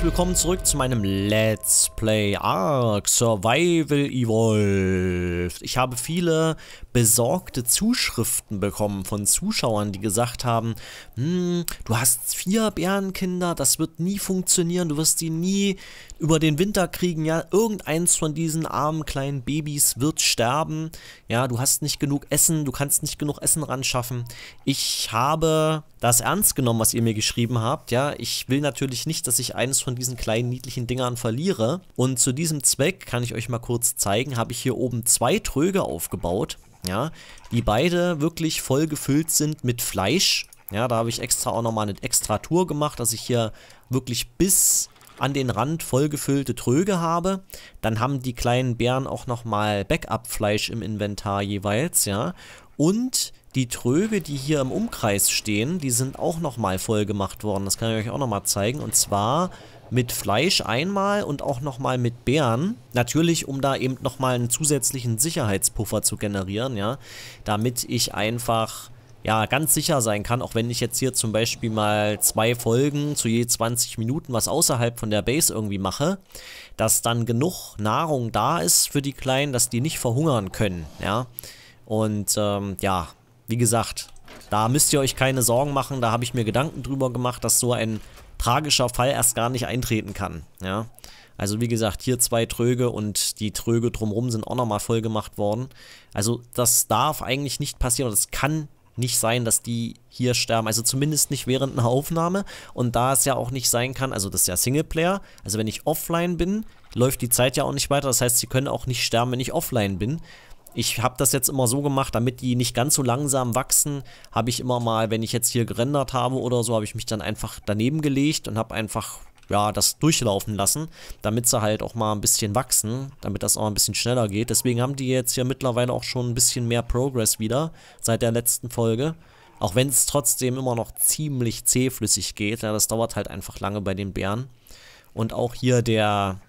herzlich willkommen zurück zu meinem Let's Play Ark Survival Evolved. Ich habe viele besorgte Zuschriften bekommen von Zuschauern, die gesagt haben, hm, du hast vier Bärenkinder, das wird nie funktionieren, du wirst die nie über den Winter kriegen, ja, irgendeins von diesen armen kleinen Babys wird sterben, ja, du hast nicht genug Essen, du kannst nicht genug Essen ran schaffen. Ich habe das ernst genommen, was ihr mir geschrieben habt, ja, ich will natürlich nicht, dass ich eines von diesen kleinen niedlichen Dingern verliere und zu diesem Zweck kann ich euch mal kurz zeigen, habe ich hier oben zwei Tröge aufgebaut, ja, die beide wirklich voll gefüllt sind mit Fleisch. Ja, da habe ich extra auch nochmal eine extra Tour gemacht, dass ich hier wirklich bis an den Rand vollgefüllte Tröge habe, dann haben die kleinen Bären auch nochmal Backup-Fleisch im Inventar jeweils, ja. Und die Tröge, die hier im Umkreis stehen, die sind auch nochmal voll gemacht worden. Das kann ich euch auch nochmal zeigen. Und zwar mit Fleisch einmal und auch nochmal mit Bären. Natürlich, um da eben nochmal einen zusätzlichen Sicherheitspuffer zu generieren, ja. Damit ich einfach ja, ganz sicher sein kann, auch wenn ich jetzt hier zum Beispiel mal zwei Folgen zu je 20 Minuten was außerhalb von der Base irgendwie mache, dass dann genug Nahrung da ist für die Kleinen, dass die nicht verhungern können, ja. Und ähm, ja, wie gesagt, da müsst ihr euch keine Sorgen machen, da habe ich mir Gedanken drüber gemacht, dass so ein tragischer Fall erst gar nicht eintreten kann, ja. Also wie gesagt, hier zwei Tröge und die Tröge drumherum sind auch nochmal voll gemacht worden. Also das darf eigentlich nicht passieren, das kann nicht sein, dass die hier sterben. Also zumindest nicht während einer Aufnahme. Und da es ja auch nicht sein kann, also das ist ja Singleplayer, also wenn ich offline bin, läuft die Zeit ja auch nicht weiter. Das heißt, sie können auch nicht sterben, wenn ich offline bin. Ich habe das jetzt immer so gemacht, damit die nicht ganz so langsam wachsen, habe ich immer mal, wenn ich jetzt hier gerendert habe oder so, habe ich mich dann einfach daneben gelegt und habe einfach ja, das durchlaufen lassen, damit sie halt auch mal ein bisschen wachsen, damit das auch ein bisschen schneller geht. Deswegen haben die jetzt ja mittlerweile auch schon ein bisschen mehr Progress wieder seit der letzten Folge. Auch wenn es trotzdem immer noch ziemlich zähflüssig geht. Ja, das dauert halt einfach lange bei den Bären. Und auch hier der,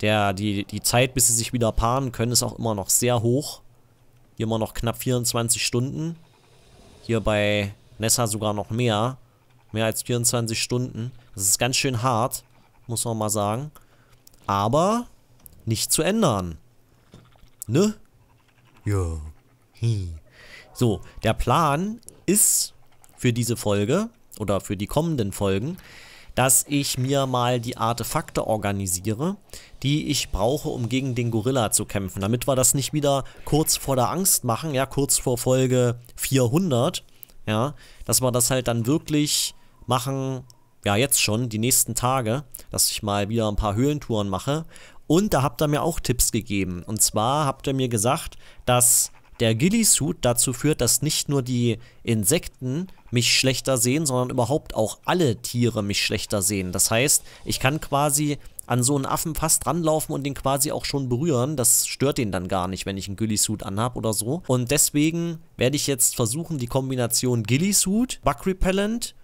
der, die, die Zeit, bis sie sich wieder paaren können, ist auch immer noch sehr hoch. Hier immer noch knapp 24 Stunden. Hier bei Nessa sogar noch mehr mehr als 24 Stunden. Das ist ganz schön hart, muss man mal sagen. Aber nicht zu ändern. Ne? Ja. Hi. So, der Plan ist für diese Folge oder für die kommenden Folgen, dass ich mir mal die Artefakte organisiere, die ich brauche, um gegen den Gorilla zu kämpfen, damit wir das nicht wieder kurz vor der Angst machen, ja, kurz vor Folge 400, ja, dass wir das halt dann wirklich machen ja jetzt schon die nächsten Tage, dass ich mal wieder ein paar Höhlentouren mache. Und da habt ihr mir auch Tipps gegeben. Und zwar habt ihr mir gesagt, dass der Gillisuit dazu führt, dass nicht nur die Insekten mich schlechter sehen, sondern überhaupt auch alle Tiere mich schlechter sehen. Das heißt, ich kann quasi an so einen Affen fast ranlaufen und den quasi auch schon berühren. Das stört den dann gar nicht, wenn ich einen Gillisuit anhabe oder so. Und deswegen werde ich jetzt versuchen, die Kombination Gillisuit, Bug Repellent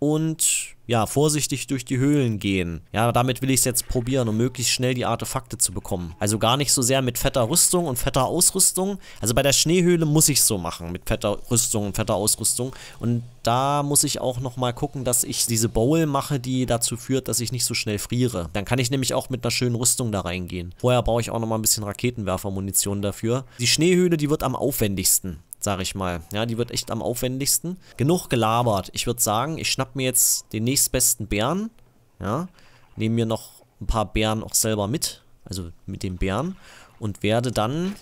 und ja, vorsichtig durch die Höhlen gehen. Ja, damit will ich es jetzt probieren, um möglichst schnell die Artefakte zu bekommen. Also gar nicht so sehr mit fetter Rüstung und fetter Ausrüstung. Also bei der Schneehöhle muss ich so machen, mit fetter Rüstung und fetter Ausrüstung. Und da muss ich auch nochmal gucken, dass ich diese Bowl mache, die dazu führt, dass ich nicht so schnell friere. Dann kann ich nämlich auch mit einer schönen Rüstung da reingehen. Vorher brauche ich auch nochmal ein bisschen Raketenwerfermunition dafür. Die Schneehöhle, die wird am aufwendigsten sage ich mal. Ja, die wird echt am aufwendigsten. Genug gelabert. Ich würde sagen, ich schnapp mir jetzt den nächstbesten Bären. Ja, nehme mir noch ein paar Bären auch selber mit. Also mit den Bären. Und werde dann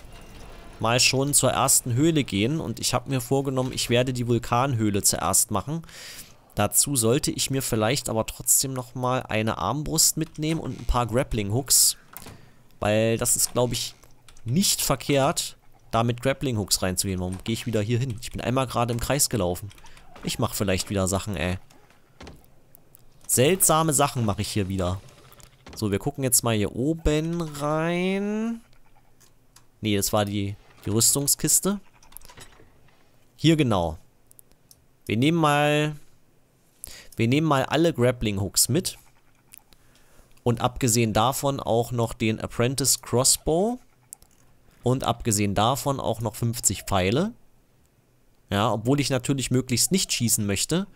mal schon zur ersten Höhle gehen. Und ich habe mir vorgenommen, ich werde die Vulkanhöhle zuerst machen. Dazu sollte ich mir vielleicht aber trotzdem nochmal eine Armbrust mitnehmen und ein paar Grappling Hooks. Weil das ist, glaube ich, nicht verkehrt, da mit Grappling Hooks reinzugehen. Warum gehe ich wieder hier hin? Ich bin einmal gerade im Kreis gelaufen. Ich mache vielleicht wieder Sachen, ey. Seltsame Sachen mache ich hier wieder. So, wir gucken jetzt mal hier oben rein. Nee, das war die, die Rüstungskiste. Hier genau. Wir nehmen mal... Wir nehmen mal alle Grappling Hooks mit. Und abgesehen davon auch noch den Apprentice Crossbow. Und abgesehen davon auch noch 50 Pfeile. Ja, obwohl ich natürlich möglichst nicht schießen möchte.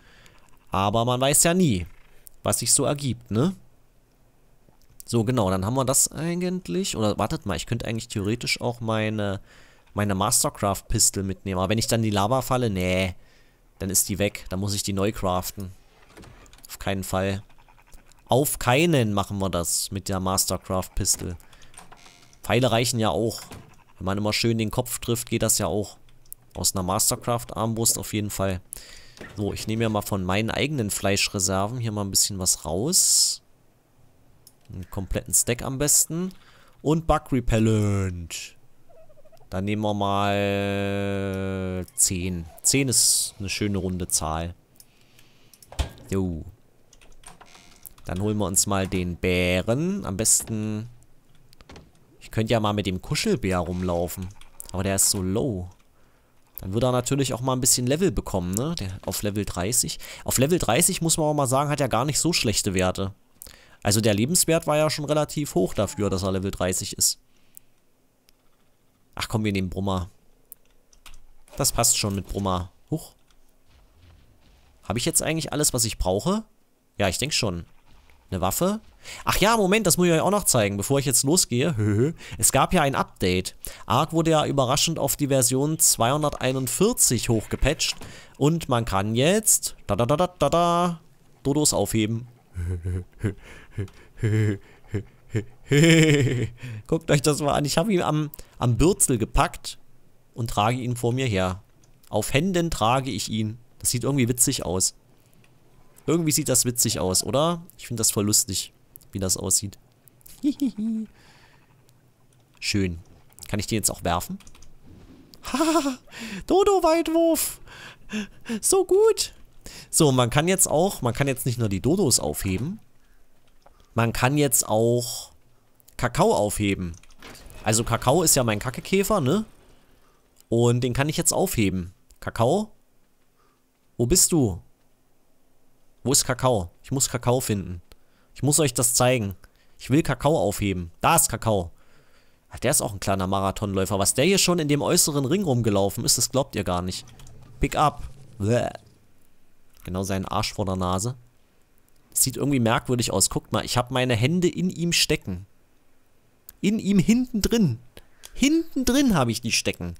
Aber man weiß ja nie, was sich so ergibt, ne? So, genau, dann haben wir das eigentlich. Oder wartet mal, ich könnte eigentlich theoretisch auch meine, meine Mastercraft-Pistol mitnehmen. Aber wenn ich dann die Lava falle, nee, dann ist die weg. Dann muss ich die neu craften. Auf keinen Fall. Auf keinen machen wir das mit der Mastercraft-Pistol. Pfeile reichen ja auch wenn man immer schön den Kopf trifft, geht das ja auch. Aus einer Mastercraft-Armbrust auf jeden Fall. So, ich nehme ja mal von meinen eigenen Fleischreserven hier mal ein bisschen was raus. Einen kompletten Stack am besten. Und Bug Repellent. Dann nehmen wir mal 10. 10 ist eine schöne runde Zahl. Jo. Dann holen wir uns mal den Bären. Am besten könnte ja mal mit dem Kuschelbär rumlaufen. Aber der ist so low. Dann würde er natürlich auch mal ein bisschen Level bekommen, ne? Der, auf Level 30. Auf Level 30 muss man auch mal sagen, hat er gar nicht so schlechte Werte. Also der Lebenswert war ja schon relativ hoch dafür, dass er Level 30 ist. Ach komm, wir nehmen Brummer. Das passt schon mit Brummer. Huch. Habe ich jetzt eigentlich alles, was ich brauche? Ja, ich denke schon. Eine Waffe? Ach ja, Moment, das muss ich euch auch noch zeigen, bevor ich jetzt losgehe. es gab ja ein Update. Ark wurde ja überraschend auf die Version 241 hochgepatcht. Und man kann jetzt... Da da da da da da... Dodos aufheben. Guckt euch das mal an. Ich habe ihn am, am Bürzel gepackt und trage ihn vor mir her. Auf Händen trage ich ihn. Das sieht irgendwie witzig aus. Irgendwie sieht das witzig aus, oder? Ich finde das voll lustig, wie das aussieht. Hihihi. Schön. Kann ich den jetzt auch werfen? Haha, Dodo-Weitwurf. So gut. So, man kann jetzt auch, man kann jetzt nicht nur die Dodos aufheben. Man kann jetzt auch Kakao aufheben. Also Kakao ist ja mein Kackekäfer, ne? Und den kann ich jetzt aufheben. Kakao? Wo bist du? Wo ist Kakao? Ich muss Kakao finden. Ich muss euch das zeigen. Ich will Kakao aufheben. Da ist Kakao. Ach, der ist auch ein kleiner Marathonläufer. Was der hier schon in dem äußeren Ring rumgelaufen ist, das glaubt ihr gar nicht. Pick up. Bleh. Genau seinen Arsch vor der Nase. Das sieht irgendwie merkwürdig aus. Guckt mal, ich habe meine Hände in ihm stecken. In ihm hinten drin. Hinten drin habe ich die stecken.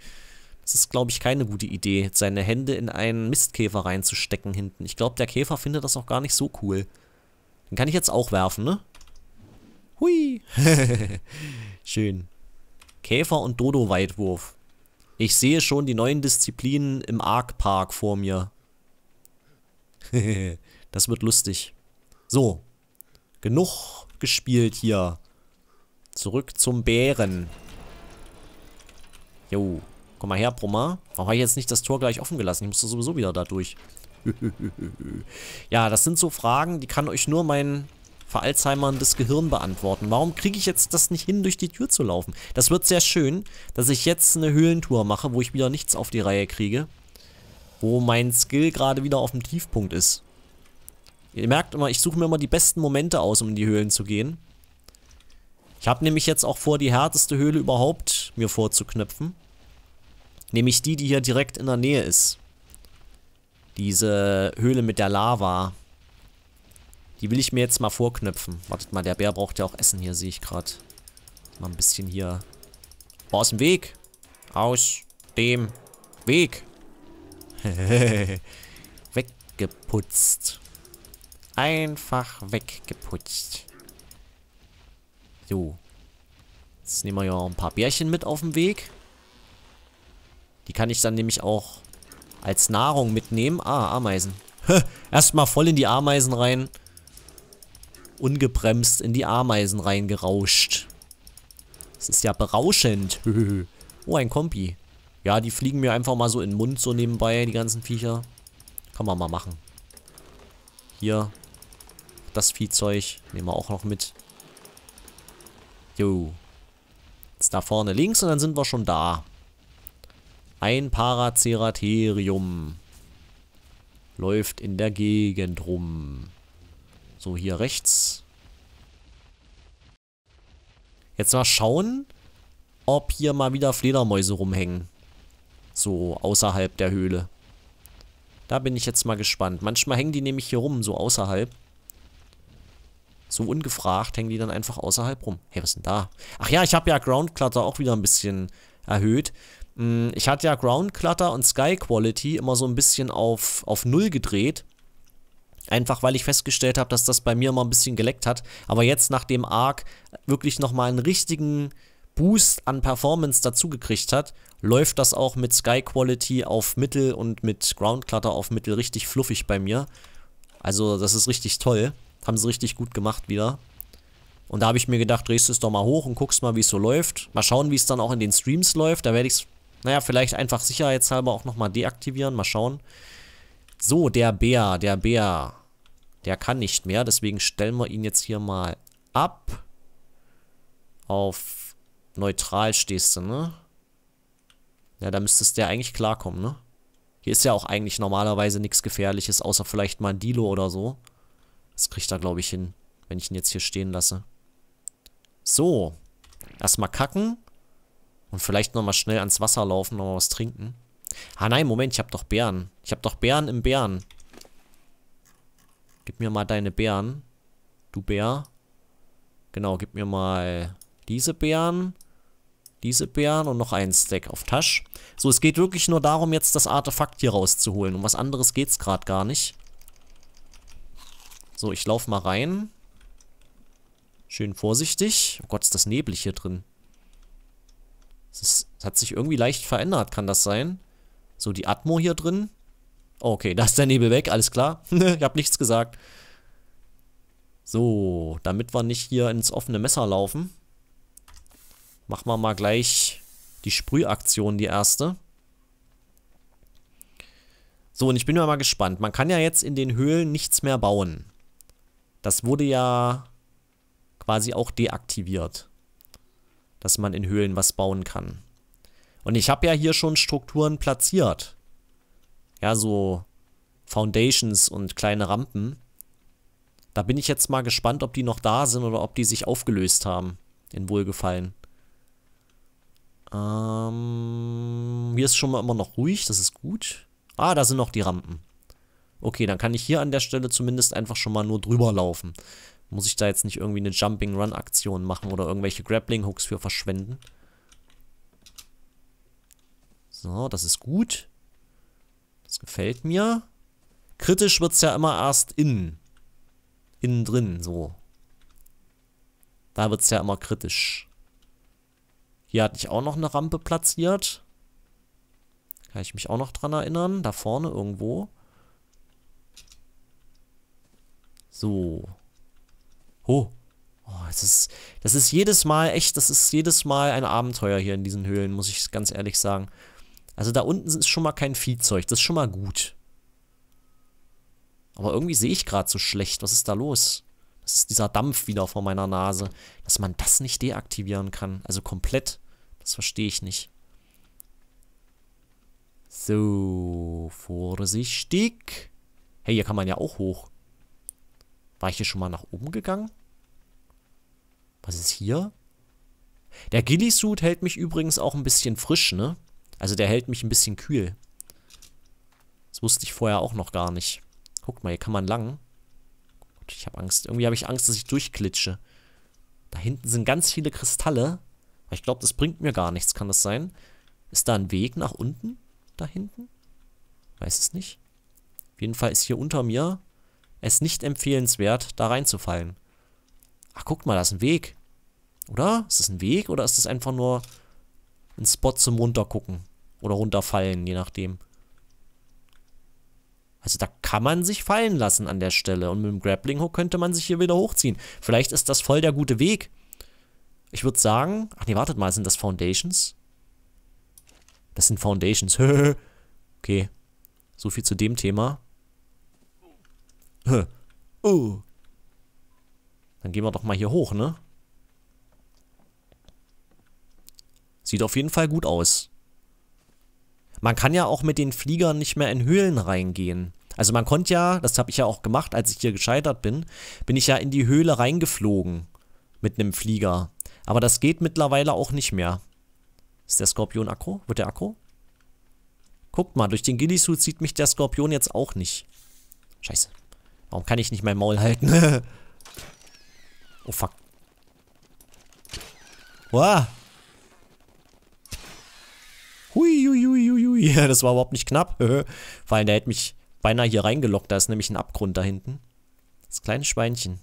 Es ist, glaube ich, keine gute Idee, seine Hände in einen Mistkäfer reinzustecken hinten. Ich glaube, der Käfer findet das auch gar nicht so cool. Den kann ich jetzt auch werfen, ne? Hui! Schön. Käfer und Dodo-Weitwurf. Ich sehe schon die neuen Disziplinen im Ark-Park vor mir. das wird lustig. So. Genug gespielt hier. Zurück zum Bären. Jo. Komm mal her, Brummer. Warum habe ich jetzt nicht das Tor gleich offen gelassen? Ich musste sowieso wieder da durch. ja, das sind so Fragen, die kann euch nur mein veralzheimerndes Gehirn beantworten. Warum kriege ich jetzt das nicht hin, durch die Tür zu laufen? Das wird sehr schön, dass ich jetzt eine Höhlentour mache, wo ich wieder nichts auf die Reihe kriege. Wo mein Skill gerade wieder auf dem Tiefpunkt ist. Ihr merkt immer, ich suche mir immer die besten Momente aus, um in die Höhlen zu gehen. Ich habe nämlich jetzt auch vor, die härteste Höhle überhaupt mir vorzuknöpfen. Nämlich die, die hier direkt in der Nähe ist. Diese Höhle mit der Lava. Die will ich mir jetzt mal vorknöpfen. Wartet mal, der Bär braucht ja auch Essen hier, sehe ich gerade. Mal ein bisschen hier... Oh, aus dem Weg. Aus dem Weg. weggeputzt. Einfach weggeputzt. So. Jetzt nehmen wir ja auch ein paar Bärchen mit auf dem Weg. Die kann ich dann nämlich auch als Nahrung mitnehmen. Ah, Ameisen. Erstmal voll in die Ameisen rein. Ungebremst in die Ameisen rein gerauscht. Das ist ja berauschend. oh, ein Kompi. Ja, die fliegen mir einfach mal so in den Mund so nebenbei, die ganzen Viecher. Kann man mal machen. Hier. Das Viehzeug nehmen wir auch noch mit. Jo. Jetzt da vorne links und dann sind wir schon da. Ein Paraceratherium läuft in der Gegend rum. So, hier rechts. Jetzt mal schauen, ob hier mal wieder Fledermäuse rumhängen. So, außerhalb der Höhle. Da bin ich jetzt mal gespannt. Manchmal hängen die nämlich hier rum, so außerhalb. So ungefragt hängen die dann einfach außerhalb rum. Hey, was ist denn da? Ach ja, ich habe ja Ground Clutter auch wieder ein bisschen erhöht. Mm, ich hatte ja Ground Clutter und Sky Quality immer so ein bisschen auf, auf Null gedreht. Einfach weil ich festgestellt habe, dass das bei mir immer ein bisschen geleckt hat. Aber jetzt nach dem Arc wirklich nochmal einen richtigen Boost an Performance dazugekriegt hat, läuft das auch mit Sky Quality auf Mittel und mit Ground Clutter auf Mittel richtig fluffig bei mir. Also das ist richtig toll. Haben sie richtig gut gemacht wieder. Und da habe ich mir gedacht, drehst du es doch mal hoch und guckst mal, wie es so läuft. Mal schauen, wie es dann auch in den Streams läuft. Da werde ich es naja, vielleicht einfach sicherheitshalber auch nochmal deaktivieren. Mal schauen. So, der Bär, der Bär. Der kann nicht mehr, deswegen stellen wir ihn jetzt hier mal ab. Auf neutral stehst du, ne? Ja, da müsste es der eigentlich klarkommen, ne? Hier ist ja auch eigentlich normalerweise nichts Gefährliches, außer vielleicht mal ein Dilo oder so. Das kriegt er, glaube ich, hin, wenn ich ihn jetzt hier stehen lasse. So. Erstmal kacken. Und vielleicht nochmal schnell ans Wasser laufen, nochmal was trinken. Ah nein, Moment, ich habe doch Bären. Ich habe doch Bären im Bären. Gib mir mal deine Bären. Du Bär. Genau, gib mir mal diese Bären. Diese Bären und noch einen Stack auf Tasch. So, es geht wirklich nur darum, jetzt das Artefakt hier rauszuholen. Um was anderes geht's gerade gar nicht. So, ich laufe mal rein. Schön vorsichtig. Oh Gott, ist das neblig hier drin. Es, hat sich irgendwie leicht verändert, kann das sein? So, die Atmo hier drin. Okay, da ist der Nebel weg, alles klar. ich habe nichts gesagt. So, damit wir nicht hier ins offene Messer laufen, machen wir mal gleich die Sprühaktion, die erste. So, und ich bin ja mal gespannt. Man kann ja jetzt in den Höhlen nichts mehr bauen. Das wurde ja quasi auch deaktiviert dass man in Höhlen was bauen kann. Und ich habe ja hier schon Strukturen platziert. Ja, so Foundations und kleine Rampen. Da bin ich jetzt mal gespannt, ob die noch da sind oder ob die sich aufgelöst haben. In Wohlgefallen. Ähm, hier ist schon mal immer noch ruhig, das ist gut. Ah, da sind noch die Rampen. Okay, dann kann ich hier an der Stelle zumindest einfach schon mal nur drüber laufen. Muss ich da jetzt nicht irgendwie eine Jumping-Run-Aktion machen oder irgendwelche Grappling-Hooks für verschwenden? So, das ist gut. Das gefällt mir. Kritisch wird es ja immer erst innen. Innen drin, so. Da wird es ja immer kritisch. Hier hatte ich auch noch eine Rampe platziert. Kann ich mich auch noch dran erinnern. Da vorne irgendwo. So. Oh. oh das, ist, das ist jedes Mal, echt, das ist jedes Mal ein Abenteuer hier in diesen Höhlen, muss ich ganz ehrlich sagen. Also da unten ist schon mal kein Viehzeug, das ist schon mal gut. Aber irgendwie sehe ich gerade so schlecht, was ist da los? Das ist dieser Dampf wieder vor meiner Nase, dass man das nicht deaktivieren kann. Also komplett, das verstehe ich nicht. So, vorsichtig. Hey, hier kann man ja auch hoch. War ich hier schon mal nach oben gegangen? Was ist hier? Der Ghillie-Suit hält mich übrigens auch ein bisschen frisch, ne? Also der hält mich ein bisschen kühl. Das wusste ich vorher auch noch gar nicht. Guck mal, hier kann man lang. Ich habe Angst. Irgendwie habe ich Angst, dass ich durchklitsche. Da hinten sind ganz viele Kristalle. Ich glaube, das bringt mir gar nichts. Kann das sein? Ist da ein Weg nach unten? Da hinten? Weiß es nicht. Auf jeden Fall ist hier unter mir es nicht empfehlenswert, da reinzufallen. Ach, guck mal, da ist ein Weg. Oder? Ist das ein Weg oder ist das einfach nur ein Spot zum Runtergucken? Oder runterfallen, je nachdem. Also da kann man sich fallen lassen an der Stelle. Und mit dem Grappling Hook könnte man sich hier wieder hochziehen. Vielleicht ist das voll der gute Weg. Ich würde sagen... Ach nee, wartet mal, sind das Foundations? Das sind Foundations. okay. So viel zu dem Thema oh. Dann gehen wir doch mal hier hoch, ne? Sieht auf jeden Fall gut aus. Man kann ja auch mit den Fliegern nicht mehr in Höhlen reingehen. Also man konnte ja, das habe ich ja auch gemacht, als ich hier gescheitert bin, bin ich ja in die Höhle reingeflogen mit einem Flieger. Aber das geht mittlerweile auch nicht mehr. Ist der Skorpion Akku? Wird der Akku? Guckt mal, durch den Gillisuit sieht mich der Skorpion jetzt auch nicht. Scheiße. Warum kann ich nicht mein Maul halten? oh, fuck. Wow. Hui, hui, hui, hui. Das war überhaupt nicht knapp. Vor allem, der hätte mich beinahe hier reingelockt. Da ist nämlich ein Abgrund da hinten. Das kleine Schweinchen.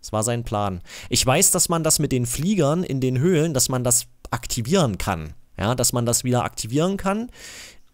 Das war sein Plan. Ich weiß, dass man das mit den Fliegern in den Höhlen, dass man das aktivieren kann. Ja, dass man das wieder aktivieren kann.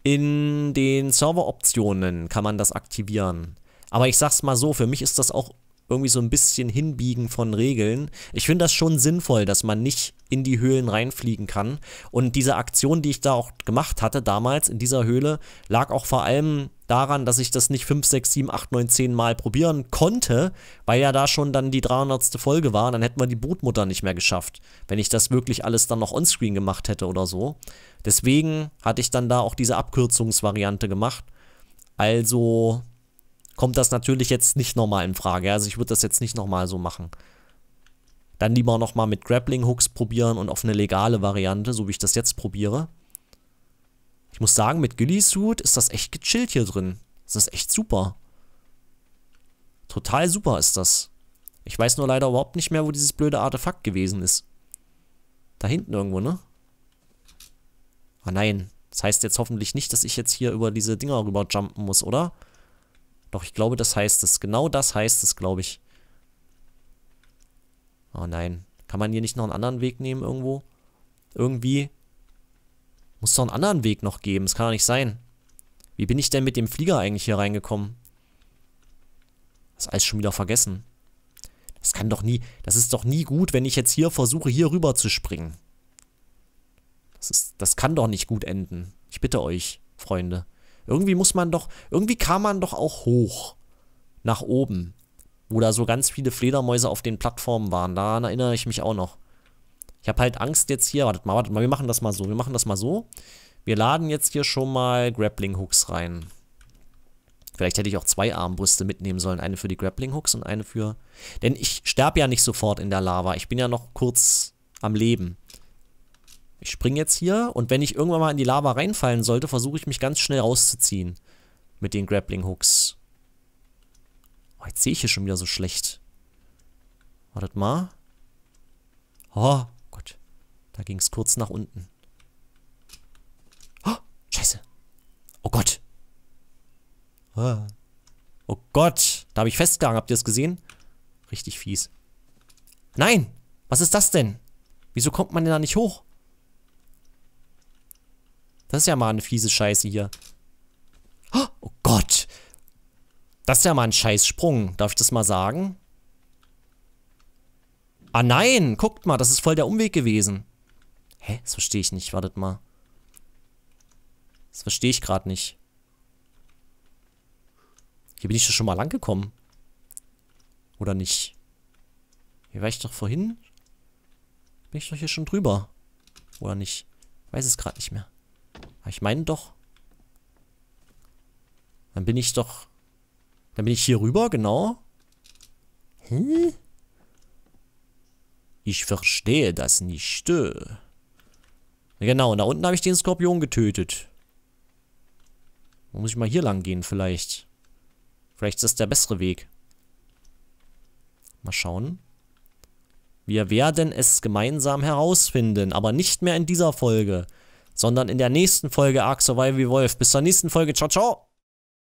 In den Serveroptionen kann man das aktivieren. Aber ich sag's mal so, für mich ist das auch irgendwie so ein bisschen hinbiegen von Regeln. Ich finde das schon sinnvoll, dass man nicht in die Höhlen reinfliegen kann. Und diese Aktion, die ich da auch gemacht hatte damals in dieser Höhle, lag auch vor allem daran, dass ich das nicht 5, 6, 7, 8, 9, 10 Mal probieren konnte, weil ja da schon dann die 300. Folge war. Dann hätten wir die Bootmutter nicht mehr geschafft, wenn ich das wirklich alles dann noch onscreen gemacht hätte oder so. Deswegen hatte ich dann da auch diese Abkürzungsvariante gemacht. Also kommt das natürlich jetzt nicht nochmal in Frage. Also ich würde das jetzt nicht nochmal so machen. Dann lieber nochmal mit Grappling-Hooks probieren und auf eine legale Variante, so wie ich das jetzt probiere. Ich muss sagen, mit Gilly-Suit ist das echt gechillt hier drin. Das ist echt super. Total super ist das. Ich weiß nur leider überhaupt nicht mehr, wo dieses blöde Artefakt gewesen ist. Da hinten irgendwo, ne? Ah nein. Das heißt jetzt hoffentlich nicht, dass ich jetzt hier über diese Dinger rüber jumpen muss, oder? Doch, ich glaube, das heißt es. Genau das heißt es, glaube ich. Oh nein. Kann man hier nicht noch einen anderen Weg nehmen irgendwo? Irgendwie? Muss doch einen anderen Weg noch geben. Das kann doch nicht sein. Wie bin ich denn mit dem Flieger eigentlich hier reingekommen? Das ist alles schon wieder vergessen. Das kann doch nie... Das ist doch nie gut, wenn ich jetzt hier versuche, hier rüber zu springen. Das ist... Das kann doch nicht gut enden. Ich bitte euch, Freunde. Irgendwie muss man doch, irgendwie kam man doch auch hoch. Nach oben. Wo da so ganz viele Fledermäuse auf den Plattformen waren. Daran erinnere ich mich auch noch. Ich habe halt Angst jetzt hier. Wartet mal, wartet mal. Wir machen das mal so. Wir machen das mal so. Wir laden jetzt hier schon mal Grappling Hooks rein. Vielleicht hätte ich auch zwei Armbrüste mitnehmen sollen. Eine für die Grappling Hooks und eine für. Denn ich sterbe ja nicht sofort in der Lava. Ich bin ja noch kurz am Leben. Ich springe jetzt hier und wenn ich irgendwann mal in die Lava reinfallen sollte, versuche ich mich ganz schnell rauszuziehen. Mit den Grappling Hooks. Oh, jetzt sehe ich hier schon wieder so schlecht. Wartet mal. Oh, Gott. Da ging es kurz nach unten. Oh, scheiße. Oh Gott. Ah. Oh Gott. Da habe ich festgehangen. Habt ihr das gesehen? Richtig fies. Nein. Was ist das denn? Wieso kommt man denn da nicht hoch? Das ist ja mal eine fiese Scheiße hier. Oh, oh Gott. Das ist ja mal ein Scheißsprung. Darf ich das mal sagen? Ah nein, guckt mal, das ist voll der Umweg gewesen. Hä? Das verstehe ich nicht. Wartet mal. Das verstehe ich gerade nicht. Hier bin ich doch schon mal lang gekommen. Oder nicht? Hier war ich doch vorhin. Bin ich doch hier schon drüber. Oder nicht? weiß es gerade nicht mehr. Ah, ich meine doch. Dann bin ich doch... Dann bin ich hier rüber, genau. Hä? Hm? Ich verstehe das nicht. Äh. Genau, und da unten habe ich den Skorpion getötet. muss ich mal hier lang gehen vielleicht. Vielleicht ist das der bessere Weg. Mal schauen. Wir werden es gemeinsam herausfinden, aber nicht mehr in dieser Folge sondern in der nächsten Folge Ark Survival Wolf. Bis zur nächsten Folge. Ciao, ciao.